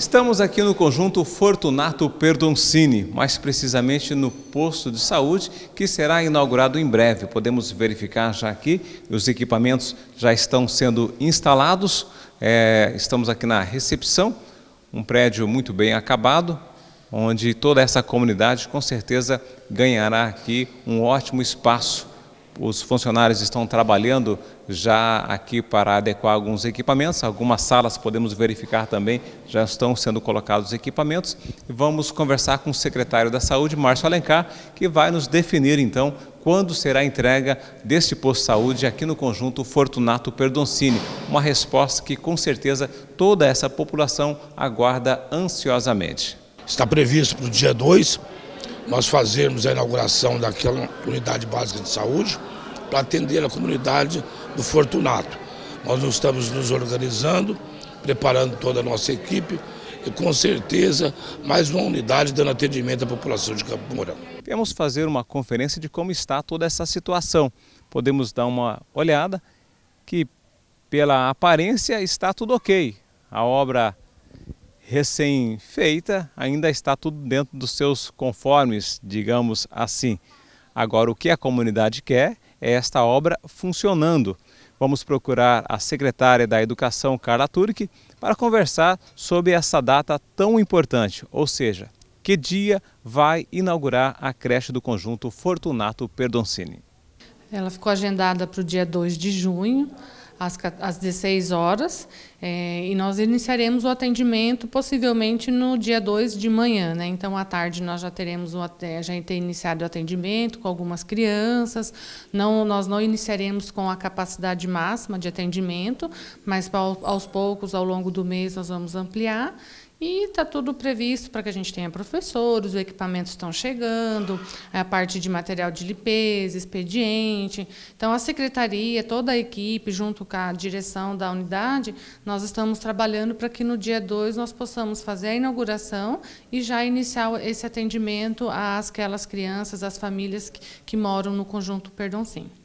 Estamos aqui no conjunto Fortunato Perdoncini, mais precisamente no posto de saúde, que será inaugurado em breve. Podemos verificar já aqui, os equipamentos já estão sendo instalados. É, estamos aqui na recepção, um prédio muito bem acabado, onde toda essa comunidade com certeza ganhará aqui um ótimo espaço os funcionários estão trabalhando já aqui para adequar alguns equipamentos. Algumas salas podemos verificar também, já estão sendo colocados equipamentos. E vamos conversar com o secretário da Saúde, Márcio Alencar, que vai nos definir então quando será a entrega deste posto de saúde aqui no conjunto Fortunato Perdoncini. Uma resposta que com certeza toda essa população aguarda ansiosamente. Está previsto para o dia 2 nós fazermos a inauguração daquela unidade básica de saúde para atender a comunidade do Fortunato. Nós estamos nos organizando, preparando toda a nossa equipe e com certeza mais uma unidade dando atendimento à população de Campo Mourão. Viemos fazer uma conferência de como está toda essa situação. Podemos dar uma olhada que pela aparência está tudo ok. A obra recém-feita ainda está tudo dentro dos seus conformes, digamos assim. Agora o que a comunidade quer é esta obra funcionando. Vamos procurar a secretária da Educação, Carla Turk, para conversar sobre essa data tão importante, ou seja, que dia vai inaugurar a creche do conjunto Fortunato Perdoncini. Ela ficou agendada para o dia 2 de junho, às, às 16 horas é, e nós iniciaremos o atendimento possivelmente no dia 2 de manhã. Né? Então, à tarde, nós já teremos o, já ter iniciado o atendimento com algumas crianças. Não, nós não iniciaremos com a capacidade máxima de atendimento, mas aos poucos, ao longo do mês, nós vamos ampliar. E está tudo previsto para que a gente tenha professores, os equipamentos estão chegando, a parte de material de limpeza, expediente. Então, a secretaria, toda a equipe, junto com a direção da unidade, nós estamos trabalhando para que no dia 2 nós possamos fazer a inauguração e já iniciar esse atendimento às aquelas crianças, às famílias que, que moram no conjunto Perdoncinho.